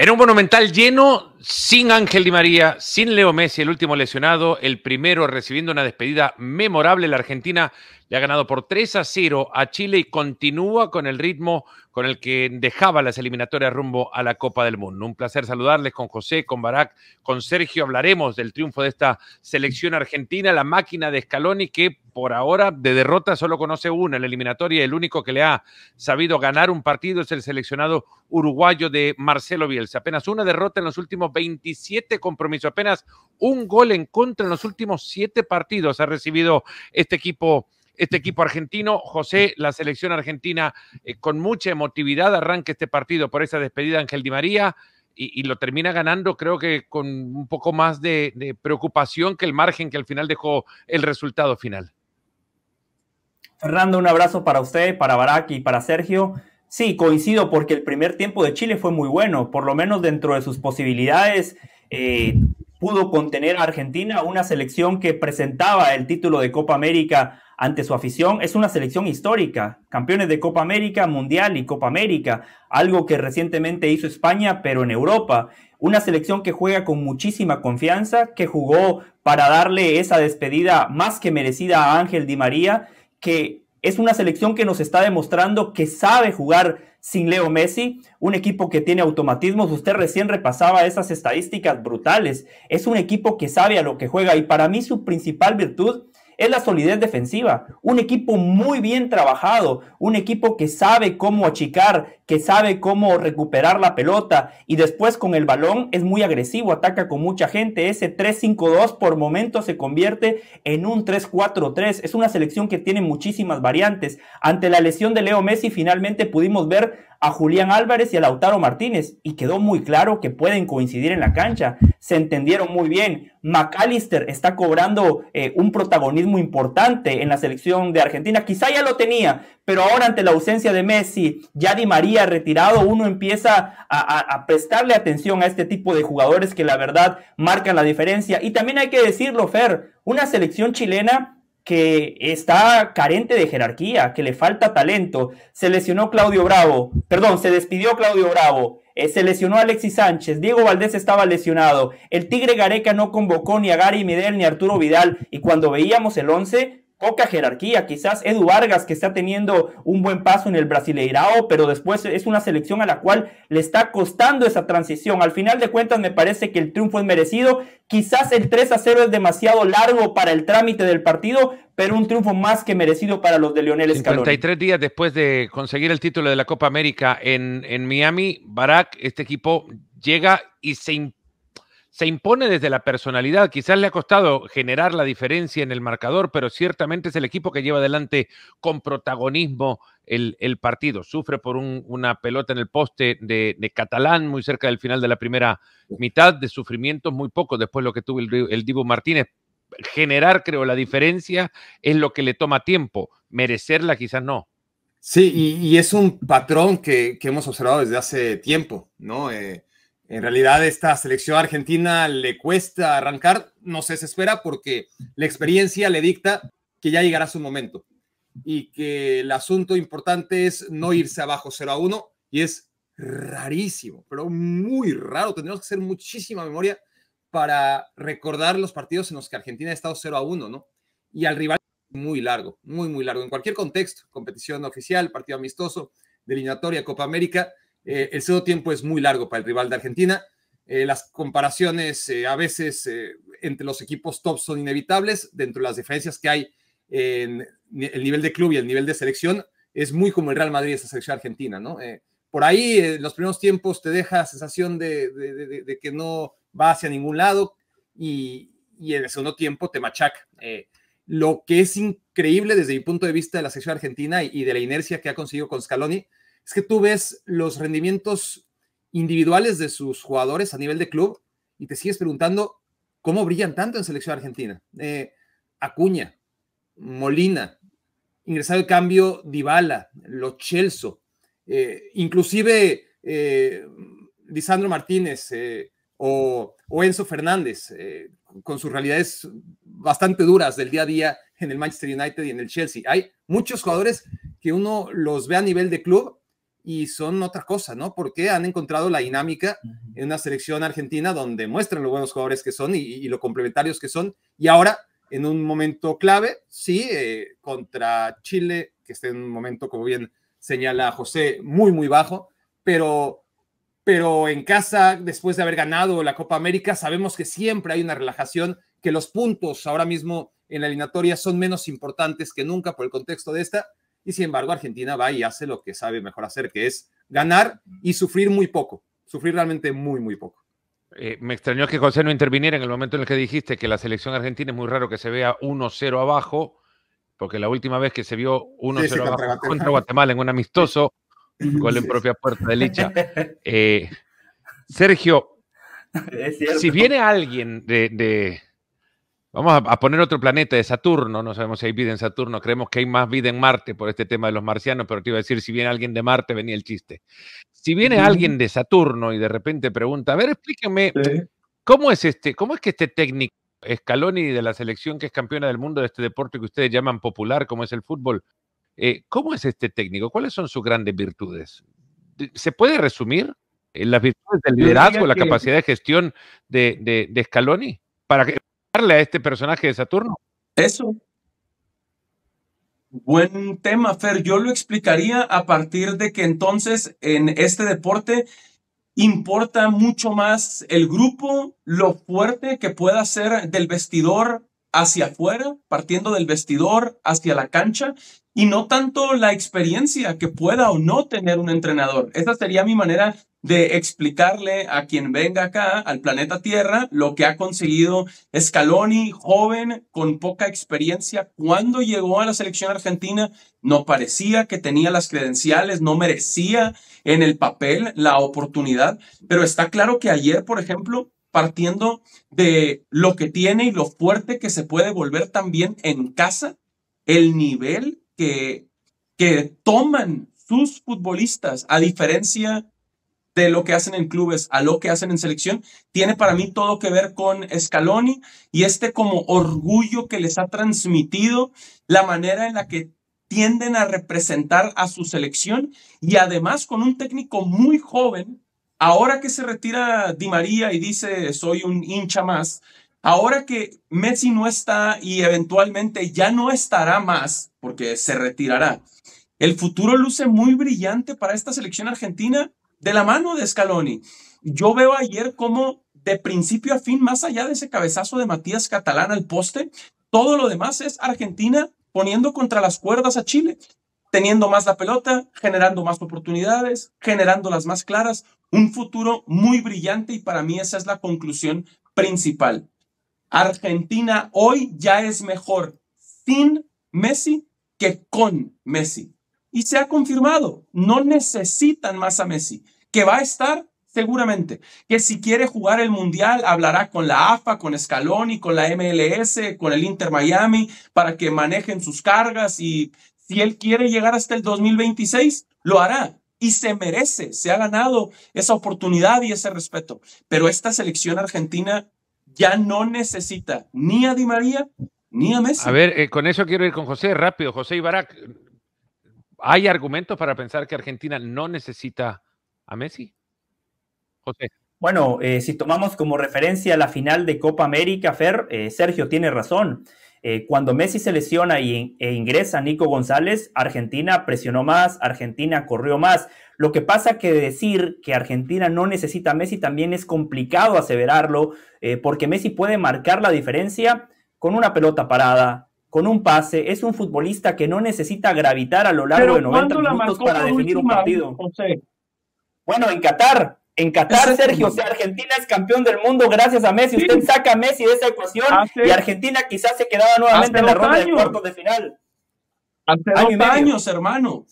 Era un monumental lleno sin Ángel Di María, sin Leo Messi, el último lesionado, el primero recibiendo una despedida memorable. La Argentina le ha ganado por 3 a 0 a Chile y continúa con el ritmo con el que dejaba las eliminatorias rumbo a la Copa del Mundo. Un placer saludarles con José, con Barack, con Sergio. Hablaremos del triunfo de esta selección argentina, la máquina de Scaloni que por ahora de derrota solo conoce una la eliminatoria. El único que le ha sabido ganar un partido es el seleccionado uruguayo de Marcelo Bielsa. Apenas una derrota en los últimos 27 compromisos. Apenas un gol en contra en los últimos siete partidos ha recibido este equipo este equipo argentino. José, la selección argentina eh, con mucha emotividad arranca este partido por esa despedida de Ángel Di María y, lo termina ganando, creo que con un poco más de, de, preocupación que el margen que al final dejó el resultado final. Fernando, un abrazo para usted, para Barak y para Sergio. Sí, coincido porque el primer tiempo de Chile fue muy bueno, por lo menos dentro de sus posibilidades. Eh, pudo contener a Argentina, una selección que presentaba el título de Copa América ante su afición. Es una selección histórica, campeones de Copa América, Mundial y Copa América, algo que recientemente hizo España, pero en Europa. Una selección que juega con muchísima confianza, que jugó para darle esa despedida más que merecida a Ángel Di María, que es una selección que nos está demostrando que sabe jugar sin Leo Messi, un equipo que tiene automatismos. Usted recién repasaba esas estadísticas brutales. Es un equipo que sabe a lo que juega y para mí su principal virtud es la solidez defensiva. Un equipo muy bien trabajado, un equipo que sabe cómo achicar, que sabe cómo recuperar la pelota y después con el balón es muy agresivo, ataca con mucha gente. Ese 3-5-2 por momento se convierte en un 3-4-3. Es una selección que tiene muchísimas variantes. Ante la lesión de Leo Messi finalmente pudimos ver a Julián Álvarez y a Lautaro Martínez y quedó muy claro que pueden coincidir en la cancha. Se entendieron muy bien. McAllister está cobrando eh, un protagonismo importante en la selección de Argentina. Quizá ya lo tenía, pero ahora ante la ausencia de Messi, ya Di María retirado, uno empieza a prestarle atención a este tipo de jugadores que la verdad marcan la diferencia. Y también hay que decirlo, Fer, una selección chilena que está carente de jerarquía, que le falta talento. Se lesionó Claudio Bravo, perdón, se despidió Claudio Bravo, eh, se lesionó Alexis Sánchez, Diego Valdés estaba lesionado, el Tigre Gareca no convocó ni a Gary Medel ni a Arturo Vidal, y cuando veíamos el 11, poca jerarquía. Quizás Edu Vargas, que está teniendo un buen paso en el Brasileirao, pero después es una selección a la cual le está costando esa transición. Al final de cuentas, me parece que el triunfo es merecido. Quizás el 3 a 0 es demasiado largo para el trámite del partido, pero un triunfo más que merecido para los de Leonel Scaloni. 53 días después de conseguir el título de la Copa América en, en Miami, Barack, este equipo llega y se se impone desde la personalidad. Quizás le ha costado generar la diferencia en el marcador, pero ciertamente es el equipo que lleva adelante con protagonismo el, partido. Sufre por una pelota en el poste de, Catalán muy cerca del final de la primera mitad, de sufrimientos muy pocos después lo que tuvo el, Dibu Divo Martínez. Generar, creo, la diferencia es lo que le toma tiempo. Merecerla quizás no. Sí, y, es un patrón que, hemos observado desde hace tiempo, ¿no? Eh, en realidad, esta selección argentina le cuesta arrancar, no se espera porque la experiencia le dicta que ya llegará su momento y que el asunto importante es no irse abajo 0 a 1 y es rarísimo, pero muy raro. Tenemos que hacer muchísima memoria para recordar los partidos en los que Argentina ha estado 0 a 1, ¿no? Y al rival muy largo, muy, muy largo. En cualquier contexto, competición oficial, partido amistoso, delineatoria, Copa América, eh, el segundo tiempo es muy largo para el rival de Argentina. Eh, las comparaciones eh, a veces entre los equipos top son inevitables. Dentro de las diferencias que hay en el nivel de club y el nivel de selección, es muy como el Real Madrid, esa selección argentina, ¿no? por ahí, en los primeros tiempos, te deja la sensación de, que no va hacia ningún lado y, en el segundo tiempo te machaca. lo que es increíble desde mi punto de vista de la selección argentina y de la inercia que ha conseguido con Scaloni es que tú ves los rendimientos individuales de sus jugadores a nivel de club y te sigues preguntando cómo brillan tanto en selección argentina. Eh, Acuña, Molina, ingresado el cambio Dybala, Lo Chelso, eh, inclusive eh, Lisandro Martínez o, Enzo Fernández, con sus realidades bastante duras del día a día en el Manchester United y en el Chelsea. Hay muchos jugadores que uno los ve a nivel de club y son otra cosa, ¿no? Porque han encontrado la dinámica en una selección argentina donde muestran los buenos jugadores que son y, lo complementarios que son. Y ahora, en un momento clave, sí, eh, contra Chile, que está en un momento, como bien señala José, muy, muy bajo, pero, pero en casa, después de haber ganado la Copa América, sabemos que siempre hay una relajación, que los puntos ahora mismo en la eliminatoria son menos importantes que nunca por el contexto de esta, y sin embargo, Argentina va y hace lo que sabe mejor hacer, que es ganar y sufrir muy poco, sufrir realmente muy, muy poco. Eh, me extrañó que José no interviniera en el momento en el que dijiste que la selección argentina es muy raro que se vea 1-0 abajo, porque la última vez que se vio 1-0 abajo contra, Guatemala en un amistoso, con gol en propia puerta de Licha. Eh, Sergio, si viene alguien de Vamos a, poner otro planeta de Saturno, no sabemos si hay vida en Saturno, creemos que hay más vida en Marte por este tema de los marcianos, pero te iba a decir, si viene alguien de Marte, venía el chiste. Si viene alguien de Saturno y de repente pregunta, a ver, explíqueme, ¿cómo es este, cómo es que este técnico Scaloni de la selección que es campeona del mundo de este deporte que ustedes llaman popular, como es el fútbol, eh, ¿cómo es este técnico? ¿Cuáles son sus grandes virtudes? ¿Se puede resumir en las virtudes del liderazgo, la capacidad de gestión de, Scaloni? Para que a este personaje de Saturno. Eso. Buen tema, Fer. Yo lo explicaría a partir de que entonces en este deporte importa mucho más el grupo, lo fuerte que pueda ser del vestidor hacia afuera, partiendo del vestidor hacia la cancha, y no tanto la experiencia que pueda o no tener un entrenador. Esa sería mi manera de explicarle a quien venga acá, al planeta Tierra, lo que ha conseguido Scaloni, joven, con poca experiencia. Cuando llegó a la selección argentina, no parecía que tenía las credenciales, no merecía en el papel la oportunidad, pero está claro que ayer, por ejemplo, partiendo de lo que tiene y lo fuerte que se puede volver también en casa, el nivel que, que toman sus futbolistas, a diferencia de lo que hacen en clubes a lo que hacen en selección, tiene para mí todo que ver con Scaloni y este como orgullo que les ha transmitido la manera en la que tienden a representar a su selección y además con un técnico muy joven, ahora que se retira Di María y dice soy un hincha más, ahora que Messi no está y eventualmente ya no estará más porque se retirará, el futuro luce muy brillante para esta selección argentina de la mano de Scaloni. Yo veo ayer cómo de principio a fin, más allá de ese cabezazo de Matías Catalán al poste, todo lo demás es Argentina poniendo contra las cuerdas a Chile, teniendo más la pelota, generando más oportunidades, generando las más claras, un futuro muy brillante y para mí esa es la conclusión principal. Argentina hoy ya es mejor sin Messi que con Messi. Y se ha confirmado, no necesitan más a Messi, que va a estar seguramente, que si quiere jugar el Mundial, hablará con la AFA, con Scaloni, con la MLS, con el Inter Miami, para que manejen sus cargas y si él quiere llegar hasta el 2026, lo hará. Y se merece, se ha ganado esa oportunidad y ese respeto. Pero esta selección argentina ya no necesita ni a Di María ni a Messi. A ver, eh, con eso quiero ir con José rápido. José Ibarak, ¿Hay argumentos para pensar que Argentina no necesita a Messi? José. Bueno, eh, si tomamos como referencia la final de Copa América, Fer, eh, Sergio tiene razón. Eh, cuando Messi se lesiona y, e ingresa Nico González, Argentina presionó más, Argentina corrió más. Lo que pasa que decir que Argentina no necesita a Messi también es complicado aseverarlo, porque Messi puede marcar la diferencia con una pelota parada, con un pase, es un futbolista que no necesita gravitar a lo largo de 90 minutos para definir un partido. Bueno, en Qatar, en Qatar, Sergio, o sea, Argentina es campeón del mundo gracias a Messi. Usted saca a Messi de esa ecuación y Argentina quizás se quedaba nuevamente en la ronda de cuartos de final. Hace Año años, hermano.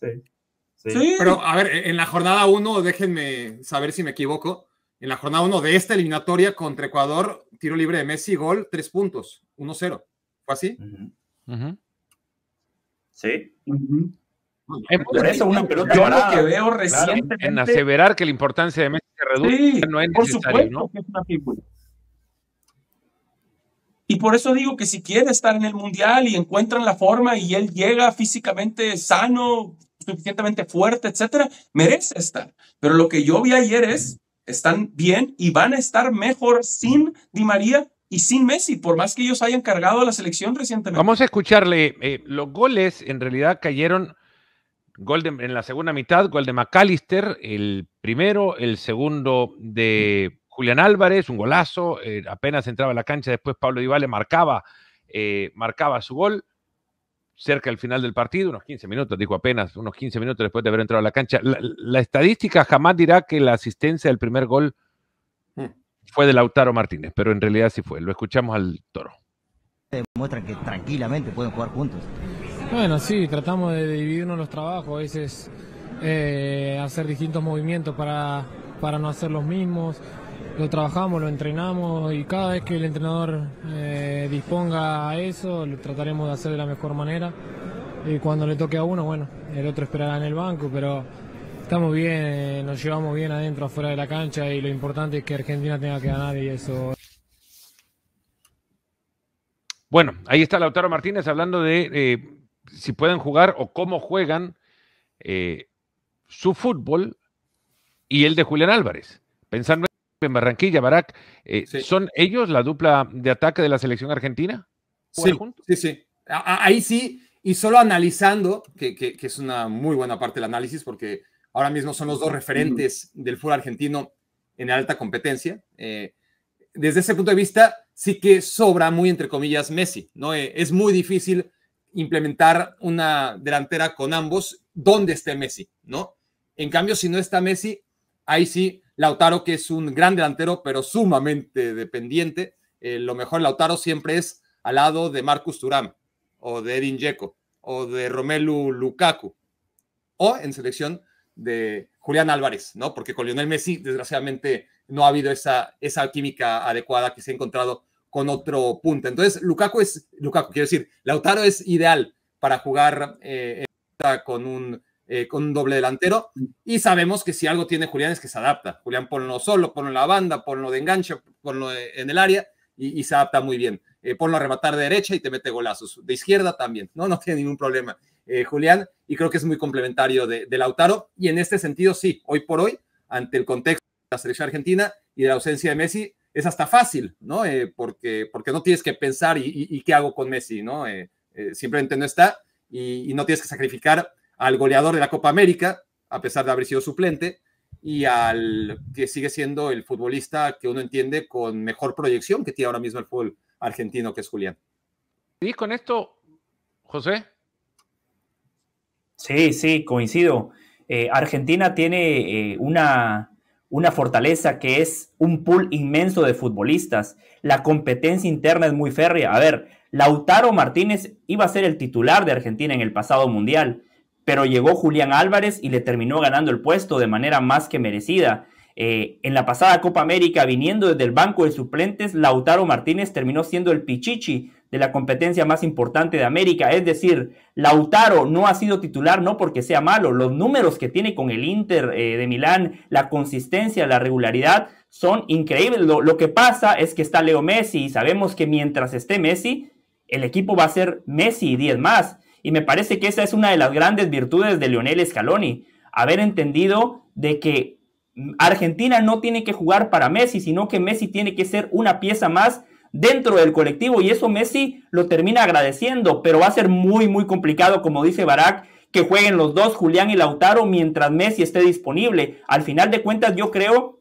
Pero a ver, en la jornada 1, déjenme saber si me equivoco. En la jornada 1 de esta eliminatoria contra Ecuador, tiro libre de Messi, gol, tres puntos, 1-0. ¿Fue así? ¿Sí? Eh, pues, por eso una yo lo que veo recientemente en, aseverar que la importancia de Messi se reduce no es por supuesto ¿no? es una Y por eso digo que si quiere estar en el mundial y encuentran la forma y él llega físicamente sano, suficientemente fuerte, etcétera, merece estar. Pero lo que yo vi ayer es están bien y van a estar mejor sin Di María y sin Messi, por más que ellos hayan cargado a la selección recientemente. Vamos a escucharle. Eh, los goles en realidad cayeron gol en la segunda mitad, gol de McAllister, el primero, el segundo de Julián Álvarez, un golazo, eh, apenas entraba a la cancha, después Pablo Dybala marcaba, eh, marcaba su gol cerca del final del partido, unos 15 minutos, dijo apenas, unos 15 minutos después de haber entrado a la cancha. la estadística jamás dirá que la asistencia del primer gol mm fue de Lautaro Martínez, pero en realidad sí fue. Lo escuchamos al toro. Demuestran que tranquilamente pueden jugar juntos. Bueno, sí, tratamos de dividirnos los trabajos, a veces eh, hacer distintos movimientos para, para no hacer los mismos. Lo trabajamos, lo entrenamos y cada vez que el entrenador eh, disponga a eso, lo trataremos de hacer de la mejor manera. Y cuando le toque a uno, bueno, el otro esperará en el banco, pero estamos bien, eh, nos llevamos bien adentro, afuera de la cancha y lo importante es que Argentina tenga que ganar y eso. Bueno, ahí está Lautaro Martínez hablando de eh, si pueden jugar o cómo juegan eh, su fútbol y el de Julián Álvarez. Pensando en Barranquilla, barack ¿son ellos la dupla de ataque de la selección argentina? Sí, sí, ahí sí, y solo analizando, que, que es una muy buena parte del análisis porque ahora mismo son los dos referentes del fútbol argentino en alta competencia. Eh, desde ese punto de vista, sí que sobra muy, entre comillas, Messi. ¿no? Eh, es muy difícil implementar una delantera con ambos donde esté Messi, ¿no? En cambio, si no está Messi, ahí sí, Lautaro, que es un gran delantero, pero sumamente dependiente, eh, lo mejor Lautaro siempre es al lado de Marcus Turam o de Edin Dzeko, o de Romelu Lukaku, o en selección de Julián Álvarez, ¿no? Porque con Lionel Messi, desgraciadamente, no ha habido esa, esa química adecuada que se ha encontrado con otro punta, Entonces, Lukaku es, Lukaku, quiero decir, Lautaro es ideal para jugar eh, con, un, eh, con doble delantero. Y sabemos que si algo tiene Julián es que se adapta. Julián ponlo solo, ponlo en la banda, lo de enganche, ponlo en el área y, se adapta muy bien. Eh, ponlo a rematar de derecha y te mete golazos. De izquierda también, ¿no? No tiene ningún problema. Eh, Julián, y creo que es muy complementario de, Lautaro. Y en este sentido, sí, hoy por hoy, ante el contexto de la selección argentina y de la ausencia de Messi, es hasta fácil, ¿no? Eh, porque, porque no tienes que pensar y, qué hago con Messi, ¿no? Eh, simplemente no está y, no tienes que sacrificar al goleador de la Copa América, a pesar de haber sido suplente, y al que sigue siendo el futbolista que uno entiende con mejor proyección que tiene ahora mismo el fútbol argentino, que es Julián. ¿Y con esto, José? Sí, sí, coincido. Eh, Argentina tiene eh, una fortaleza que es un pool inmenso de futbolistas. La competencia interna es muy férrea. A ver, Lautaro Martínez iba a ser el titular de Argentina en el pasado mundial, pero llegó Julián Álvarez y le terminó ganando el puesto de manera más que merecida. Eh, en la pasada Copa América, viniendo desde el banco de suplentes, Lautaro Martínez terminó siendo el pichichi de la competencia más importante de América. Es decir, Lautaro no ha sido titular no porque sea malo. Los números que tiene con el Inter eh, de Milán, la consistencia, la regularidad, son increíbles. Lo, que pasa es que está Leo Messi y sabemos que mientras esté Messi, el equipo va a ser Messi y 10 más. Y me parece que esa es una de las grandes virtudes de Lionel Scaloni, haber entendido de que Argentina no tiene que jugar para Messi, sino que Messi tiene que ser una pieza más dentro del colectivo y eso Messi lo termina agradeciendo, pero va a ser muy, muy complicado, como dice Barak, que jueguen los dos, Julián y Lautaro, mientras Messi esté disponible. Al final de cuentas, yo creo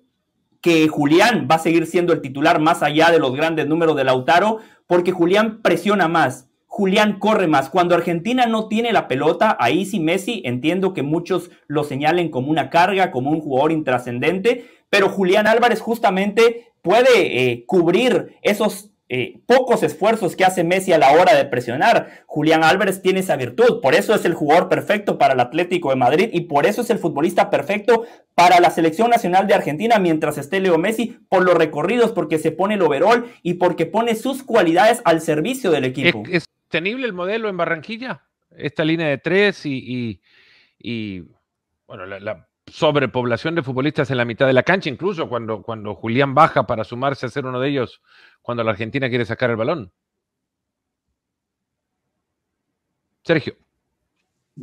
que Julián va a seguir siendo el titular más allá de los grandes números de Lautaro, porque Julián presiona más. Julián corre más. cuando Argentina no tiene la pelota, ahí sí Messi, entiendo que muchos lo señalen como una carga, como un jugador intrascendente, pero Julián Álvarez justamente puede eh, cubrir esos eh, pocos esfuerzos que hace Messi a la hora de presionar. Julián Álvarez tiene esa virtud, por eso es el jugador perfecto para el Atlético de Madrid y por eso es el futbolista perfecto para la selección nacional de Argentina mientras esté Leo Messi por los recorridos, porque se pone el overall y porque pone sus cualidades al servicio del equipo. ¿Tenible el modelo en Barranquilla? Esta línea de tres y, y, bueno, la, sobrepoblación de futbolistas en la mitad de la cancha, incluso cuando, cuando Julián baja para sumarse a ser uno de ellos cuando la Argentina quiere sacar el balón. Sergio.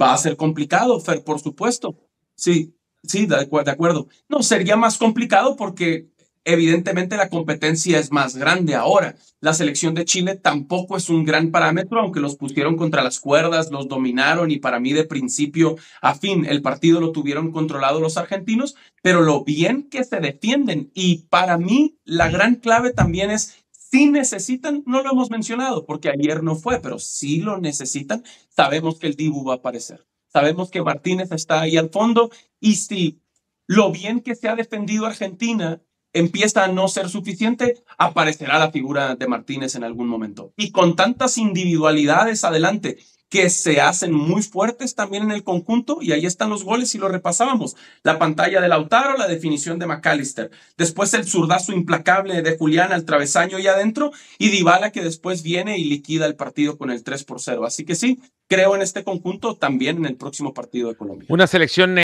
Va a ser complicado, Fer, por supuesto. Sí, sí, de, acuerdo. No, sería más complicado porque Evidentemente la competencia es más grande ahora. La selección de Chile tampoco es un gran parámetro, aunque los pusieron contra las cuerdas, los dominaron y para mí de principio a fin el partido lo tuvieron controlado los argentinos, pero lo bien que se defienden y para mí la gran clave también es si necesitan, no lo hemos mencionado porque ayer no fue, pero si lo necesitan, sabemos que el Dibu va a aparecer. Sabemos que Martínez está ahí al fondo y si lo bien que se ha defendido Argentina empieza a no ser suficiente, aparecerá la figura de Martínez en algún momento. Y con tantas individualidades adelante que se hacen muy fuertes también en el conjunto, y ahí están los goles y lo repasábamos. La pantalla de Lautaro, la definición de McAllister, después el zurdazo implacable de Julián al travesaño y adentro, y Dybala que después viene y liquida el partido con el 3 por 0. Así que sí, creo en este conjunto también en el próximo partido de Colombia. Una selección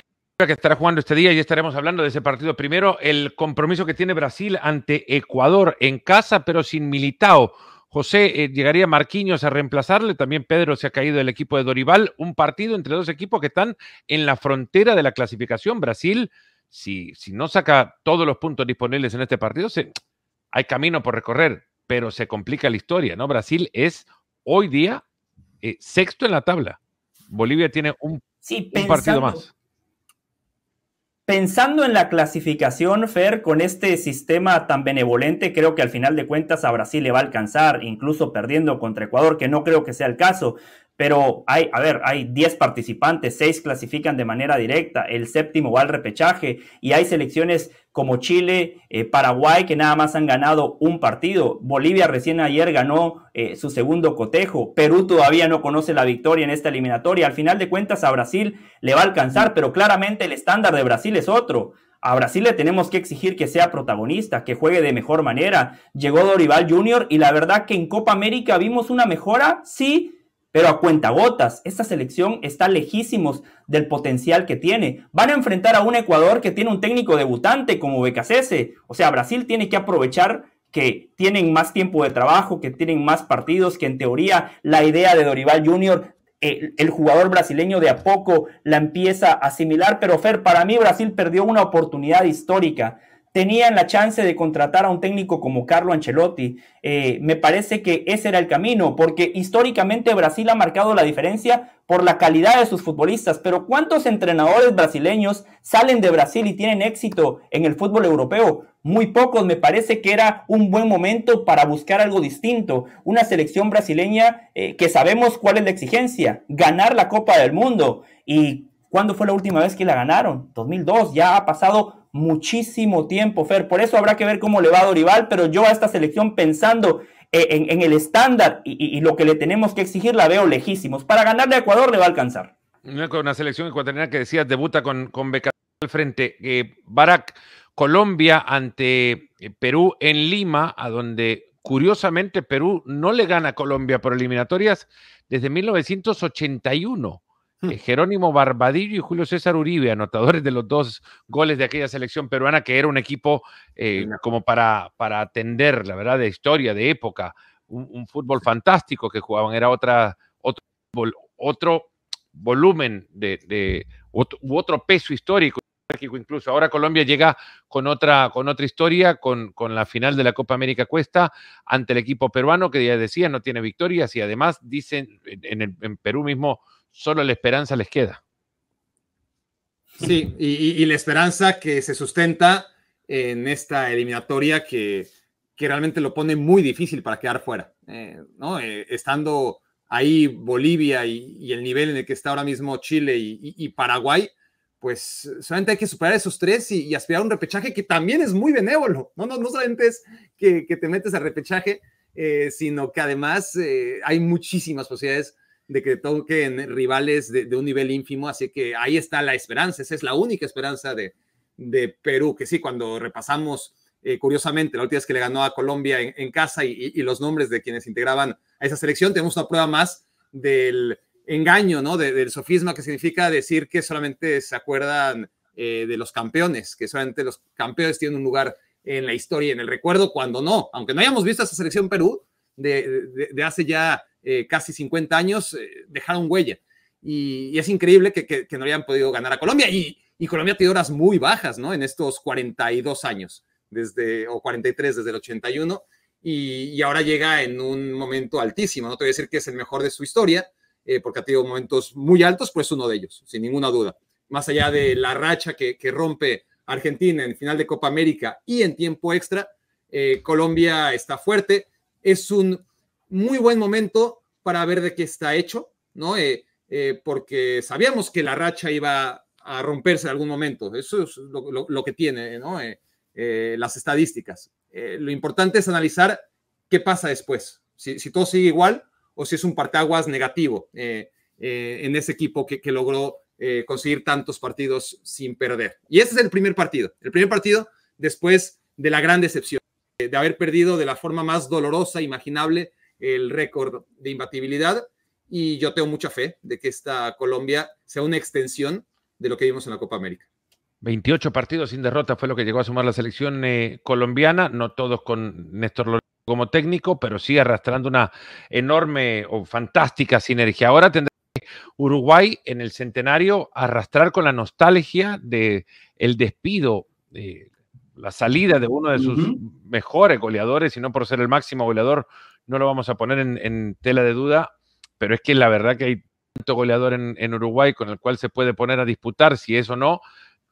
que estará jugando este día y estaremos hablando de ese partido. Primero, el compromiso que tiene Brasil ante Ecuador en casa, pero sin Militao. José, eh, llegaría Marquinhos a reemplazarle, también Pedro se ha caído del equipo de Dorival, un partido entre dos equipos que están en la frontera de la clasificación. Brasil, si, si no saca todos los puntos disponibles en este partido, hay camino por recorrer, pero se complica la historia, ¿no? Brasil es hoy día eh, sexto en la tabla. Bolivia tiene un, un partido más. Pensando en la clasificación, Fer, con este sistema tan benevolente, creo que al final de cuentas a Brasil le va a alcanzar, incluso perdiendo contra Ecuador, que no creo que sea el caso pero hay, a ver, hay 10 participantes, 6 clasifican de manera directa, el séptimo va al repechaje y hay selecciones como Chile, eh, Paraguay que nada más han ganado un partido, Bolivia recién ayer ganó eh, su segundo cotejo, Perú todavía no conoce la victoria en esta eliminatoria, al final de cuentas a Brasil le va a alcanzar, pero claramente el estándar de Brasil es otro, a Brasil le tenemos que exigir que sea protagonista, que juegue de mejor manera. Llegó Dorival Jr. y la verdad que en Copa América vimos una mejora, sí, pero a cuentagotas, esta selección está lejísimos del potencial que tiene. Van a enfrentar a un Ecuador que tiene un técnico debutante como Becasese. O sea, Brasil tiene que aprovechar que tienen más tiempo de trabajo, que tienen más partidos, que en teoría la idea de Dorival Jr., el, eh, el jugador brasileño de a poco la empieza a asimilar. Pero Fer, para mí Brasil perdió una oportunidad histórica tenían la chance de contratar a un técnico como Carlo Ancelotti. Eh, me parece que ese era el camino, porque históricamente Brasil ha marcado la diferencia por la calidad de sus futbolistas, pero ¿cuántos entrenadores brasileños salen de Brasil y tienen éxito en el fútbol europeo? Muy pocos, me parece que era un buen momento para buscar algo distinto. Una selección brasileña eh, que sabemos cuál es la exigencia, ganar la Copa del Mundo. ¿Y cuándo fue la última vez que la ganaron? 2002, ya ha pasado muchísimo tiempo, Fer. Por eso habrá que ver cómo le va a Dorival, pero yo a esta selección pensando eh, en, el estándar y, lo que le tenemos que exigir la veo lejísimos. Para ganarle a Ecuador le va a alcanzar. Una selección ecuatoriana que decías debuta con, con Beca al frente. Eh, Barack, Colombia ante eh, Perú en Lima, a donde curiosamente Perú no le gana a Colombia por eliminatorias desde 1981. Hmm. Eh, Jerónimo Barbadillo y Julio César Uribe, anotadores de los dos goles de aquella selección peruana, que era un equipo eh, como para, para atender, la verdad, de historia, de época, un, fútbol fantástico que jugaban, era otra, otro, otro volumen de, otro, u otro peso histórico incluso. Ahora Colombia llega con otra, con otra historia, con, con, la final de la Copa América Cuesta ante el equipo peruano, que ya decía, no tiene victorias y además dicen en, en Perú mismo solo la esperanza les queda. Sí, y, la esperanza que se sustenta en esta eliminatoria que, realmente lo pone muy difícil para quedar fuera. Eh, ¿no? Eh, estando ahí Bolivia y, el nivel en el que está ahora mismo Chile y Paraguay, pues solamente hay que superar esos tres y, aspirar a un repechaje que también es muy benévolo. No, no, no solamente es que, que te metes al repechaje, eh, sino que además hay muchísimas posibilidades de que toquen rivales de, un nivel ínfimo, así que ahí está la esperanza, esa es la única esperanza de, Perú, que sí, cuando repasamos eh, curiosamente, la última vez que le ganó a Colombia en, casa y, los nombres de quienes integraban a esa selección, tenemos una prueba más del engaño, ¿no? del sofisma que significa decir que solamente se acuerdan eh, de los campeones, que solamente los campeones tienen un lugar en la historia y en el recuerdo, cuando no, aunque no hayamos visto a esa selección Perú de hace ya eh, casi 50 años, eh, dejaron huella. Y, es increíble que, no hayan podido ganar a Colombia. Y, Colombia Colombia tenido horas muy bajas, ¿no? En estos 42 años, desde, o 43, desde el 81. Y, y ahora llega en un momento altísimo. No te voy a decir que es el mejor de su historia, eh, porque ha tenido momentos muy altos, pues uno de ellos, sin ninguna duda. Más allá de la racha que, rompe Argentina en final de Copa América y en tiempo extra, Colombia está fuerte. Es un muy buen momento para ver de qué está hecho, ¿no? Eh, eh, porque sabíamos que la racha iba a romperse en algún momento. Eso es lo, que tiene, ¿no? Eh, las estadísticas. lo importante es analizar qué pasa después. Si, todo sigue igual o si es un partaguas negativo en ese equipo que logró conseguir tantos partidos sin perder. Y ese es el primer partido. El primer partido después de la gran decepción, de haber perdido de la forma más dolorosa imaginable el récord de imbatibilidad y yo tengo mucha fe de que esta Colombia sea una extensión de lo que vimos en la Copa América. 28 partidos sin derrota fue lo que llegó a sumar la selección eh, colombiana, no todos con Néstor López como técnico, pero sí arrastrando una enorme o fantástica sinergia. Ahora tendrá Uruguay en el centenario arrastrar con la nostalgia de el despido, de eh, la salida de uno de sus mejores goleadores, y no por ser el máximo goleador no lo vamos a poner en, tela de duda, pero es que la verdad que hay tanto goleador en, Uruguay con el cual se puede poner a disputar si es o no.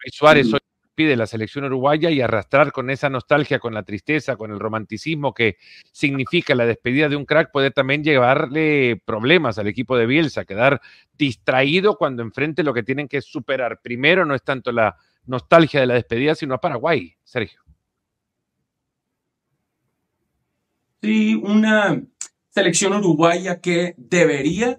Suárez mm. hoy pide la selección uruguaya y arrastrar con esa nostalgia, con la tristeza, con el romanticismo que significa la despedida de un crack puede también llevarle problemas al equipo de Bielsa, quedar distraído cuando enfrente lo que tienen que superar. Primero no es tanto la nostalgia de la despedida, sino a Paraguay, Sergio. una selección uruguaya que debería,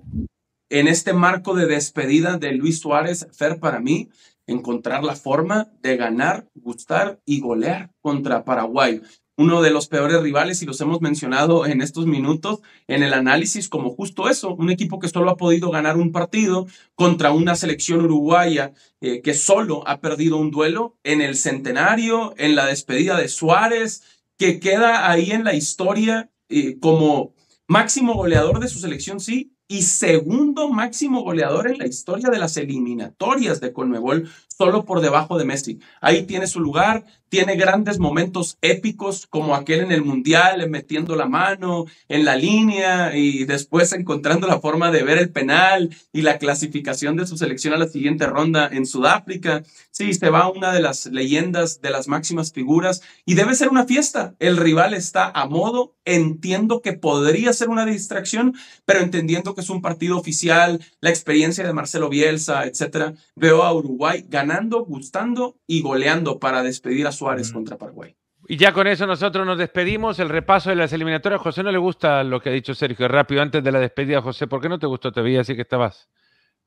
en este marco de despedida de Luis Suárez, Fer para mí, encontrar la forma de ganar, gustar y golear contra Paraguay. Uno de los peores rivales, y los hemos mencionado en estos minutos en el análisis, como justo eso, un equipo que solo ha podido ganar un partido contra una selección uruguaya eh, que solo ha perdido un duelo en el centenario, en la despedida de Suárez, que queda ahí en la historia eh, como máximo goleador de su selección, sí, y segundo máximo goleador en la historia de las eliminatorias de Conmebol, solo por debajo de Messi. Ahí tiene su lugar, tiene grandes momentos épicos como aquel en el Mundial, eh, metiendo la mano en la línea y después encontrando la forma de ver el penal y la clasificación de su selección a la siguiente ronda en Sudáfrica. Sí, se va una de las leyendas, de las máximas figuras y debe ser una fiesta. El rival está a modo, entiendo que podría ser una distracción, pero entendiendo que es un partido oficial, la experiencia de Marcelo Bielsa, etcétera, veo a Uruguay ganando, gustando y goleando para despedir a Suárez contra Paraguay. Y ya con eso nosotros nos despedimos. El repaso de las eliminatorias. José no le gusta lo que ha dicho Sergio. Rápido, antes de la despedida, José, ¿por qué no te gustó? Te vi así que estabas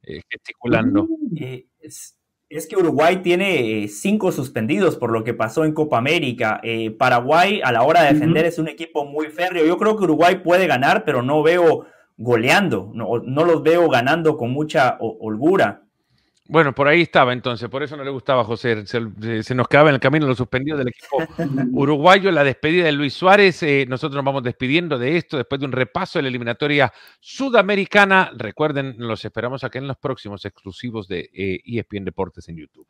eh, gesticulando. Eh, es, que Uruguay tiene eh, cinco suspendidos por lo que pasó en Copa América. Paraguay, a la hora de defender, es un equipo muy férreo. Yo creo que Uruguay puede ganar, pero no veo goleando. No, no los veo ganando con mucha holgura. Bueno, por ahí estaba entonces, por eso no le gustaba a José. Se, nos quedaba en el camino lo suspendido del equipo uruguayo. La despedida de Luis Suárez. Eh, nosotros nos vamos despidiendo de esto después de un repaso de la eliminatoria sudamericana. Recuerden, los esperamos aquí en los próximos exclusivos de ESPN eh, e Deportes en YouTube.